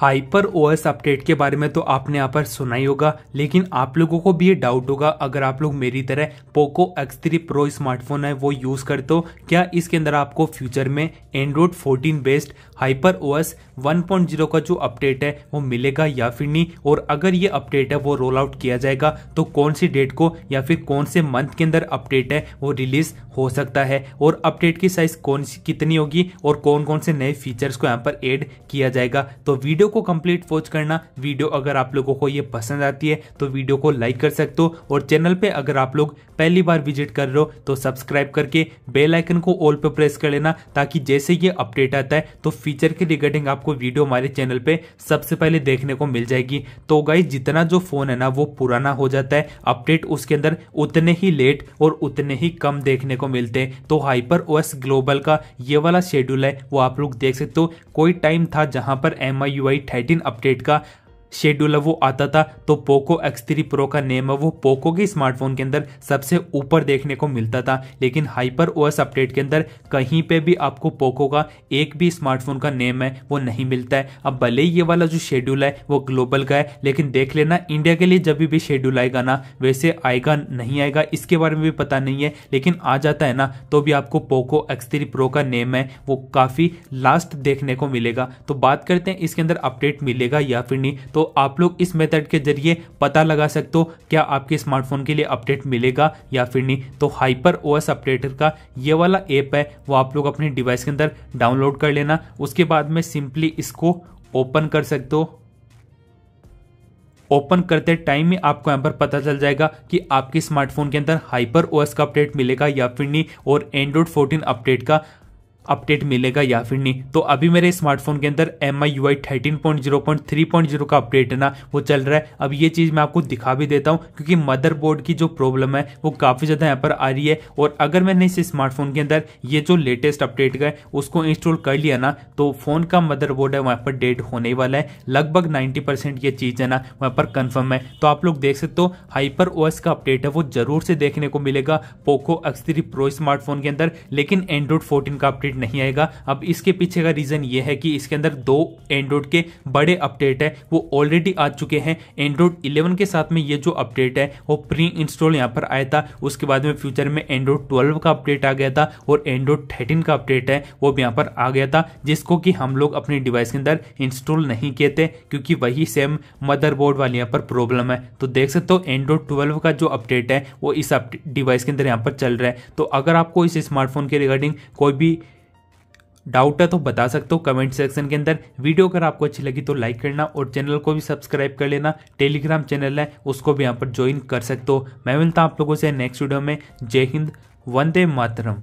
hyper OS update के बारे में तो आपने यहाँ पर सुना ही होगा लेकिन आप लोगों को भी ये डाउट होगा अगर आप लोग मेरी तरह पोको X3 प्रो स्मार्टफोन है वो यूज़ कर दो क्या इसके अंदर आपको फ्यूचर में एंड्रॉयड 14 बेस्ड हाइपर ओएस 1.0 का जो अपडेट है वो मिलेगा या फिर नहीं और अगर ये अपडेट है वो रोल आउट किया जाएगा तो कौन सी डेट को या फिर कौन से मंथ के अंदर अपडेट है वो रिलीज हो सकता है और अपडेट की साइज कौन सी कितनी होगी और कौन कौन से नए फीचर्स को यहाँ पर एड किया जाएगा तो वीडियो को कंप्लीट वॉच करना वीडियो अगर आप लोगों को ये पसंद आती है तो वीडियो को लाइक कर सकते हो और चैनल पे अगर आप लोग पहली बार विजिट कर रहे हो तो सब्सक्राइब करके बेल आइकन को ऑल पे प्रेस कर लेना ताकि जैसे ये अपडेट आता है तो फीचर के रिगार्डिंग आपको वीडियो हमारे चैनल पे सबसे पहले देखने को मिल जाएगी तो गाई जितना जो फोन है ना वो पुराना हो जाता है अपडेट उसके अंदर उतने ही लेट और उतने ही कम देखने को मिलते हैं तो हाइपर ओएस ग्लोबल का ये वाला शेड्यूल है वो आप लोग देख सकते हो कोई टाइम था जहां पर एम आई थर्टीन अपडेट का शेड्यूल है वो आता था तो पोको एक्स थ्री प्रो का नेम है वो पोको के स्मार्टफोन के अंदर सबसे ऊपर देखने को मिलता था लेकिन हाइपर ओएस अपडेट के अंदर कहीं पे भी आपको पोको का एक भी स्मार्टफोन का नेम है वो नहीं मिलता है अब भले ही ये वाला जो शेड्यूल है वो ग्लोबल का है लेकिन देख लेना इंडिया के लिए जब भी शेड्यूल आएगा ना वैसे आएगा नहीं आएगा इसके बारे में भी पता नहीं है लेकिन आ जाता है ना तो भी आपको पोको एक्स थ्री प्रो का नेम है वो काफ़ी लास्ट देखने को मिलेगा तो बात करते हैं इसके अंदर अपडेट मिलेगा या फिर नहीं तो तो आप लोग इस मेथड के जरिए पता लगा सकते हो क्या आपके स्मार्टफोन के लिए अपडेट मिलेगा या फिर नहीं तो हाइपर ओएस अपडेटर का ये वाला ऐप है वो आप लोग अपने डिवाइस के अंदर डाउनलोड कर लेना उसके बाद में सिंपली इसको ओपन कर सकते हो ओपन करते टाइम में आपको यहाँ पर पता चल जाएगा कि आपके स्मार्टफोन के अंदर हाइपर ओएस का अपडेट मिलेगा या फिर नहीं और एंड्रॉइड 14 अपडेट का अपडेट मिलेगा या फिर नहीं तो अभी मेरे स्मार्टफोन के अंदर M I U I thirteen point zero point three point zero का अपडेट है ना वो चल रहा है अब ये चीज़ मैं आपको दिखा भी देता हूँ क्योंकि मदरबोर्ड की जो प्रॉब्लम है वो काफ़ी ज़्यादा यहाँ पर आ रही है और अगर मैंने इस स्मार्टफोन के अंदर ये जो लेटेस्ट अपडेट गए उसको इंस्टॉल कर लिया ना तो फ़ोन का मदर है वहाँ पर डेट होने वाला है लगभग नाइन्टी परसेंट ये चीज़ है ना वहाँ पर कन्फर्म है तो आप लोग देख सकते हो हाइपर ओएस का अपडेट है वो जरूर से देखने को मिलेगा Poco X three Pro smartphone के अंदर लेकिन एंड्रॉइड फोर्टीन का अपडेट अपडेट नहीं आएगा अब इसके पीछे का रीज़न ये है कि इसके अंदर दो एंड्रॉयड के बड़े अपडेट है वो ऑलरेडी आ चुके हैं एंड्रॉयड 11 के साथ में ये जो अपडेट है वो प्री इंस्टॉल यहाँ पर आया था उसके बाद में फ्यूचर में एंड्रॉयड ट्वेल्व का अपडेट आ गया था और एंड्रॉयड थर्टीन का अपडेट है वो भी यहाँ पर आ गया था जिसको कि हम लोग अपने डिवाइस के अंदर इंस्टॉल नहीं किए थे क्योंकि वही सेम मदरबोर्ड वाले यहाँ पर प्रॉब्लम है तो देख सकते हो एंड्रॉयड ट्वेल्व का जो अपडेट है वो इस डिवाइस के अंदर यहाँ पर चल रहा है तो अगर आपको इस स्मार्टफोन के रिगार्डिंग कोई भी डाउट है तो बता सकते हो कमेंट सेक्शन के अंदर वीडियो अगर आपको अच्छी लगी तो लाइक करना और चैनल को भी सब्सक्राइब कर लेना टेलीग्राम चैनल है उसको भी यहाँ पर ज्वाइन कर सकते हो मैं मिलता हूँ आप लोगों से नेक्स्ट वीडियो में जय हिंद वंदे मातरम